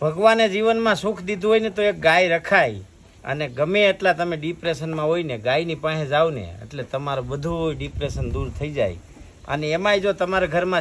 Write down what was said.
ભગવાને જીવનમાં સુખ દીધું હોય ને તો એક ગાય રખાય અને ગમે એટલા તમે ડિપ્રેશનમાં હોય ને ગાયની પાસે જાઓ ને એટલે તમારું બધું ડિપ્રેશન દૂર થઈ જાય અને એમાંય જો તમારા ઘરમાં